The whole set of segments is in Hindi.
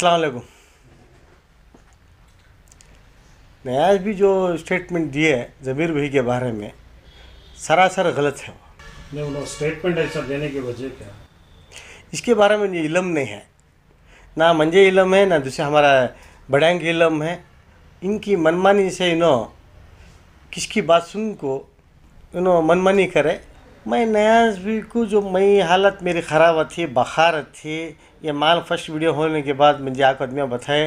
अलैक्म आज भी जो स्टेटमेंट दिए ज़मीर भाई के बारे में सरासर गलत है वो नहीं स्टेटमेंट ऐसा देने की वजह क्या इसके बारे में इलम नहीं है ना मंजे इलम है ना दूसरे हमारा बड़ैंग इलम है इनकी मनमानी से इन्हों किसकी बात सुन को इन्हों मनमानी करे मैं नयाज़ भी को जो मई हालत मेरी ख़राब थी बखार थी ये माल फर्स्ट वीडियो होने के बाद मुझे आपको आदमी बताए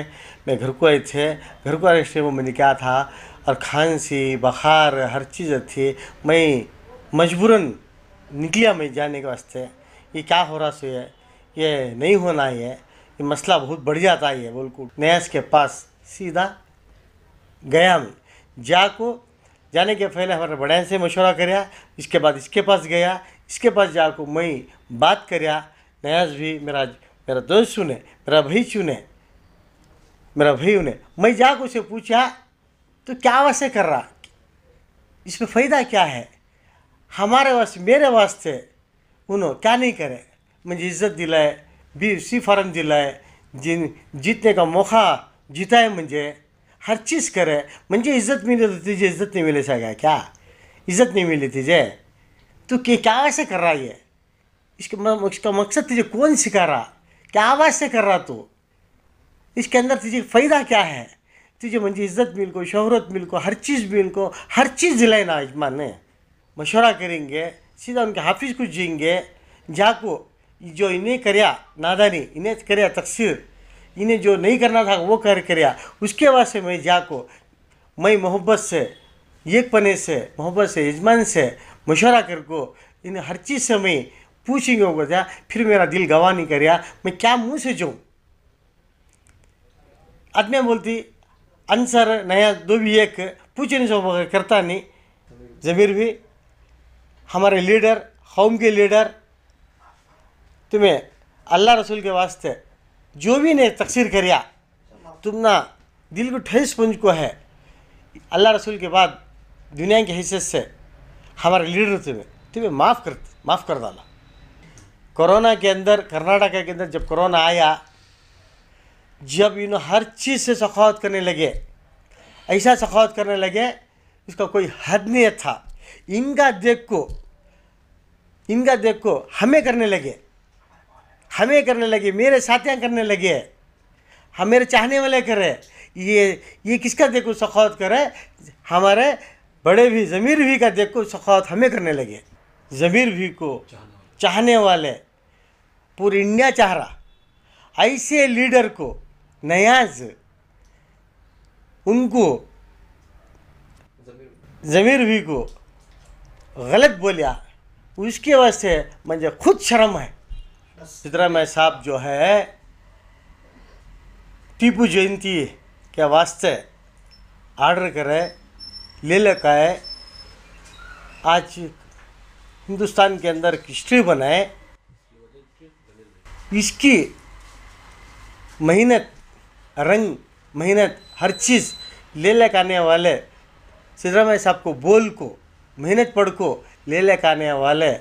मैं घर को आए थे घर को आ रहे वो मैंने क्या था और खांसी बखार हर चीज़ थी मैं मजबूरन निकलिया मैं जाने के वास्ते ये क्या हो रहा सो है ये नहीं होना है ये मसला बहुत बढ़ जाता है बोलकूट नयास के पास सीधा गया मैं जा को जाने के पहले हमारे बड़े से मशवरा कराया इसके बाद इसके पास गया इसके पास जाकर मैं बात कराया नयाज भी मेरा मेरा दोस्त सुने मेरा भाई सुने मेरा भाई उन्हें मैं जाकर उसे पूछा तो क्या वैसे कर रहा इसमें फ़ायदा क्या है हमारे वास्ते मेरे वास्ते उन्होंने क्या नहीं करे मुझे इज्जत दिलाए बी सी फार्म दिलाए जिन जीतने का मौका जीता है मुझे हर चीज़ करे म्हणजे इज्जत मिले तो तुझे इज्जत नहीं मिले सगळ्या क्या इज्जत नहीं मिली तुझे तू के क्या ऐसे कर रहा है इसके इसका मकसद तुझे कौन सिखा रहा क्या आवाज़ से कर रहा तू इसके अंदर तुझे फ़ायदा क्या है तुझे मुझे इज्जत मिल को शहरत मिल को हर चीज़ मिल को हर चीज़ दिलाना इजमान ने मशवरा करेंगे सीधा उनके हाफिज़ को जीएंगे जाको जो इन्हें करया नादानी इन्हें करया तकसीर इन्हें जो नहीं करना था वो कर कर उसके बाद से मैं जा को मैं मोहब्बत से एक पने से मोहब्बत से यजमान से मशवरा कर को इन हर चीज़ से मैं पूछेंगे होगा था फिर मेरा दिल गवा नहीं कर मैं क्या मुँह से जाऊँ आदमी बोलती आंसर नया दो भी एक पूछने से करता नहीं जमीर भी हमारे लीडर होम के लीडर तुम्हें अल्लाह रसूल के वास्ते जो भी ने तकसीर करिया तुमना दिल को ठेस पुंज को है अल्लाह रसूल के बाद दुनिया के हैसियत से हमारे लीडर तुम्हें तुम्हें माफ़ कर माफ़ कर डाला कोरोना के अंदर कर्नाटका के अंदर जब कोरोना आया जब इन्हों हर चीज़ से सखावत करने लगे ऐसा सखावत करने लगे उसका कोई हद नहीं था इनका देख को इनका देख को हमें करने लगे हमें करने लगे मेरे साथियाँ करने लगे हम मेरे चाहने वाले करे ये ये किसका देखो सखावत करे हमारे बड़े भी ज़मीर भी का देखो सखावत हमें करने लगे ज़मीर भी को चाहने वाले पूरी इंडिया चाह रहा ऐसे लीडर को नयाज उनको जमीर भी को गलत बोलिया उसके वजह से मुझे खुद शर्म है मै साहब जो है टीपू जयंती के वास्ते आर्डर करें ले लेकर आज हिंदुस्तान के अंदर हिस्ट्री बनाए इसकी मेहनत रंग मेहनत हर चीज़ ले लेकर आने वाले सिद्धरामैया साहब को बोल को मेहनत पढ़ को ले लेकर आने वाले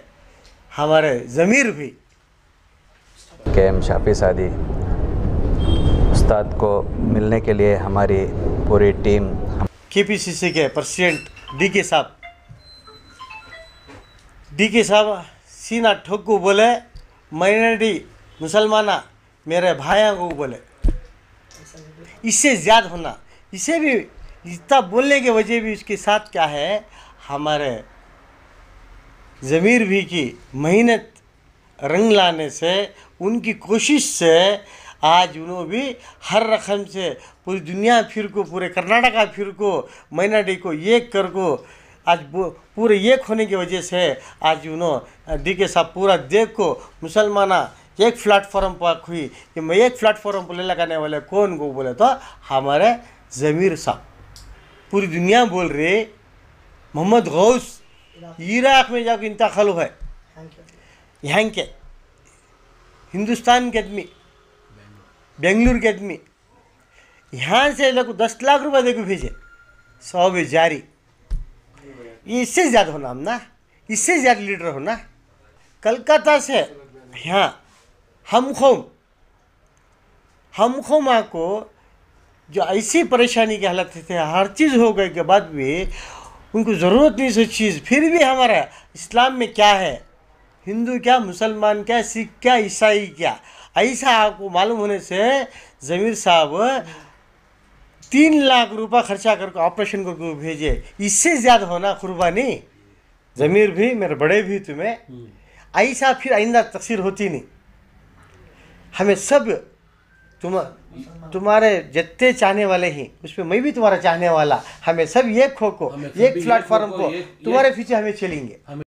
हमारे ज़मीर भी के एम शाफी सादी उस्ताद को मिलने के लिए हमारी पूरी टीम के पी सी सी के प्रेसिडेंट डी के साहब डी के साहब सीना ठोकू बोले माइनॉरिटी मुसलमाना मेरे भाया को बोले इससे ज़्यादा होना इसे भी इतना बोलने के वजह भी उसके साथ क्या है हमारे ज़मीर भी की मेहनत रंग लाने से उनकी कोशिश से आज उन्होंने भी हर रकम से पूरी दुनिया फिर को पूरे कर्नाटका फिर को माइनॉरिटी को एक कर को आज पूरे एक होने की वजह से आज उन्होंने डी के साहब पूरा देख को मुसलमाना एक प्लेटफॉर्म पर हुई कि मैं एक प्लेटफॉर्म पर ले लगाने वाले कौन को बोले तो हमारे ज़मीर साहब पूरी दुनिया बोल रही मोहम्मद गौस इराक में जाकर इंतकाल हुआ है यहाँ के हिंदुस्तान के आदमी बेंगलुरु के आदमी यहाँ से लोग दस लाख रुपए देकर भेजे सौ भी जारी ये इससे ज़्यादा होना हम ना इससे ज़्यादा लीडर होना कलकत्ता से यहाँ हम खोम हम हमखोमा को जो ऐसी परेशानी की हालत थे हर चीज़ हो गए के बाद भी उनको ज़रूरत नहीं सो चीज़ फिर भी हमारा इस्लाम में क्या है हिंदू क्या मुसलमान क्या सिख क्या ईसाई क्या ऐसा आपको मालूम होने से जमीर साहब तीन लाख रुपया खर्चा करके ऑपरेशन करके भेजे इससे ज़्यादा होना कुर्बानी ज़मीर भी मेरे बड़े भी तुम्हें ऐसा फिर आइंदा तकसीर होती नहीं हमें सब तुम तुम्हारे जितने चाहने वाले ही उसमें मैं भी तुम्हारा चाहने वाला हमें सब एक खो को एक प्लेटफॉर्म को तुम्हारे पीछे हमें चलेंगे